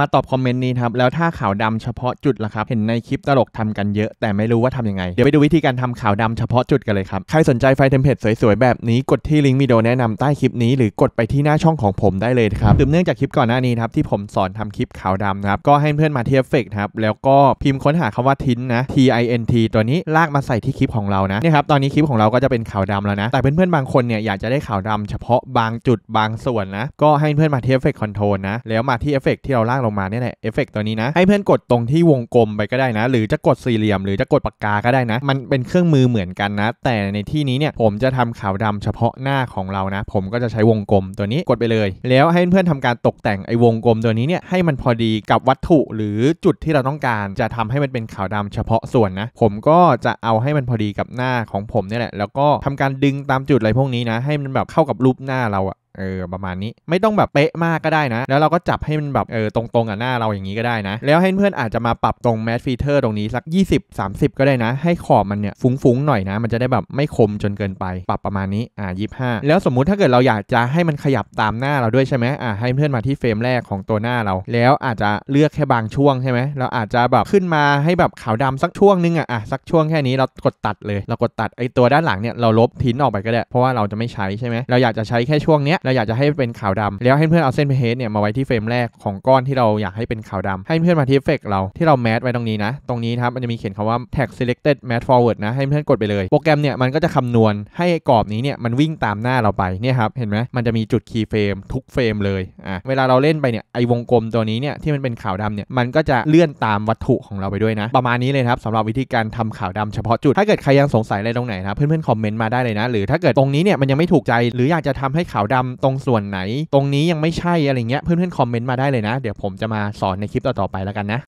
มาตอบคอมเมนต์นี้ครับแล้วถ้าขาวดำเฉพาะจุดล่ะครับเห็นในคลิปตลกทำกันเยอะ แต่ไม่รู้ว่าทํำยังไง เดี๋ยวไปดูวิธีการทำขาวดำเฉพาะจุดกันเลยครับใครสนใจไฟเทมเพลตสวยๆแบบนี้ กดที่ลิงก์วิดีโอแนะนำใต้คลิปนี้หรือกดไปที่หน้าช่องของผมได้เลยครับตืบเนื่องจากคลิปก่อนหน้านี้ครับที่ผมสอนทำคลิปขาวดำครับก็ให้เพื่อนมาทียเเฟกครับแล้วก็พิมพ์ค้นหาคำว่าทินนะ T I N T ตัวนี้ลากมาใส่ที่คลิปของเรานะนี่ครับตอนนี้คลิปของเราก็จะเป็นขาวดำแล้วนะแต่เพื่อนๆบางคนเนี่ยอยากจะได้ขาวดำเฉพาะบางจุดบางส่วนนะก็ให้เพื่อนมาทียเเฟกคอนโทรลนะแล้วมาที่เอฟเฟกที่เราลากลงมาเนี่ยแหละเอฟเฟกตัวนี้นะ ให้เพื่อนกดตรงที่วงกลมไปก็ได้นะ หรือจะกดสี่เหลี่ยมหรือจะกดปากกาก็ได้นะ มันเป็นเครื่องมือเหมือนกันนะ แต่ในที่นี้เนี่ยผมจะทำขาวดำเฉพาะหน้าของเรานะ ผมก็จะใช้วงกลมตัวนี้กดไปเลยแล้วให้เพื่อนทำการตกแต่งไอ้วงกลมตัวนี้เนี่ยให้มันพอดีกับวัตถุหรือจุดที่เราต้องการ จะทำให้มันเป็นขาวดำเฉพาะส่วนนะ ผมก็จะเอาให้มันพอดีกับหน้าของผมเนี่ยแหละแล้วก็ทำการดึงตามจุดอะไรพวกนี้นะ ให้มันแบบเข้ากับรูปหน้าเราอะเออประมาณนี้ไม่ต้องแบบเป๊ะมากก็ได้นะ แล้วเราก็จับให้มันแบบเออตรงๆกับหน้าเราอย่างนี้ก็ได้นะ แล้วให้เพื่อนอาจจะมาปรับตรงแมสฟีเทอร์ตรงนี้สัก 20 30 ก็ได้นะ ให้ขอบมันเนี่ยฟุ้งๆหน่อยนะ มันจะได้แบบไม่คมจนเกินไป ปรับประมาณนี้อ่ายีแล้วสมมุติถ้าเกิดเราอยากจะให้มันขยับตามหน้าเราด้วยใช่ไหมอ่าให้เพื่อนมาที่เฟรมแรกของตัวหน้าเรา แล้วอาจจะเลือกแค่บางช่วงใช่ไหมเราอาจจะแบบขึ้นมาให้แบบขาวดำสักช่วงนึงอ่ะอ่ะสักช่วงแค่นี้เรากดตัดเลย เรากดตัดไอตัวด้านหลังเนี่ยเราลบทิ้นออกไปก็ได้ เพราะว่าเราจะไม่ใช้ใช่ไหมเราอยากจะใช้แค่ช่วงเนี้ยเราอยากจะให้เป็นขาวดำแล้วให้เพื่อนเอาเส้นเพชรเนี่ยมาไว้ที่เฟรมแรกของก้อนที่เราอยากให้เป็นขาวดำให้เพื่อนมาที่เฟกเราที่เราแมสไว้ตรงนี้นะตรงนี้ครับมันจะมีเขียนคำว่า tag selected mat forward นะให้เพื่อนกดไปเลยโปรแกรมเนี่ยมันก็จะคำนวณให้กรอบนี้เนี่ยมันวิ่งตามหน้าเราไปเนี่ยครับเห็นไหมมันจะมีจุดคีย์เฟรมทุกเฟรมเลยอ่ะเวลาเราเล่นไปเนี่ยไอวงกลมตัวนี้เนี่ยที่มันเป็นขาวดำเนี่ยมันก็จะเลื่อนตามวัตถุของเราไปด้วยนะ ประมาณนี้เลยครับสำหรับวิธีการทำขาวดำเฉพาะจุด ถ้าเกิดใครยังสงสัยอะไรตรงไหนนะเพื่อนๆคอมเมนต์มาได้เลยนะหรือถ้าเกิดตรงนี้เนี่ยมันยังไม่ถูกใจหรืออยากจะทำให้ขาวดำตรงส่วนไหน ตรงนี้ยังไม่ใช่อะไรเงี้ยเพื่อนๆคอมเมนต์มาได้เลยนะ เดี๋ยวผมจะมาสอนในคลิปต่อๆไปแล้วกันนะ